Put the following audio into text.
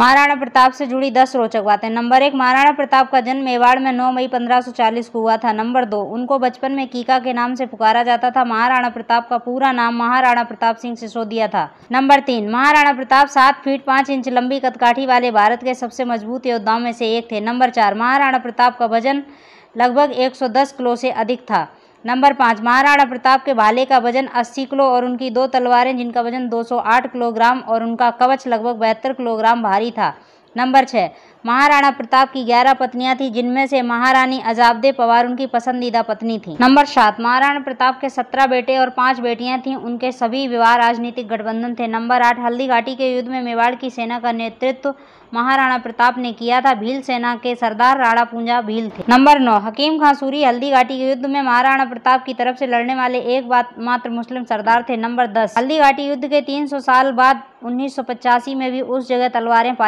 महाराणा प्रताप से जुड़ी दस रोचक बातें नंबर एक महाराणा प्रताप का जन्म मेवाड़ में 9 मई 1540 को हुआ था नंबर दो उनको बचपन में कीका के नाम से पुकारा जाता था महाराणा प्रताप का पूरा नाम महाराणा प्रताप सिंह सिसोदिया था नंबर तीन महाराणा प्रताप सात फीट पाँच इंच लंबी कदकाठी वाले भारत के सबसे मजबूत योद्धाओं में से एक थे नंबर चार महाराणा प्रताप का वजन लगभग एक किलो से अधिक था नंबर पाँच महाराणा प्रताप के भाले का वजन 80 किलो और उनकी दो तलवारें जिनका वजन 208 किलोग्राम और उनका कवच लगभग बहत्तर किलोग्राम भारी था नंबर छः महाराणा प्रताप की ग्यारह पत्नियां थी जिनमें से महारानी अजाबदे पवार उनकी पसंदीदा पत्नी थी नंबर सात महाराणा प्रताप के सत्रह बेटे और पांच बेटियां थीं उनके सभी विवाह राजनीतिक गठबंधन थे नंबर आठ हल्दी घाटी के युद्ध में मेवाड़ की सेना का नेतृत्व महाराणा प्रताप ने किया था भील सेना के सरदार राणा पूंजा भील थे नंबर नौ हकीम खां सूरी हल्दी घाटी के युद्ध में महाराणा प्रताप की तरफ से लड़ने वाले एक बात मात्र मुस्लिम सरदार थे नंबर दस हल्दी घाटी युद्ध के 300 साल बाद उन्नीस में भी उस जगह तलवारें पाई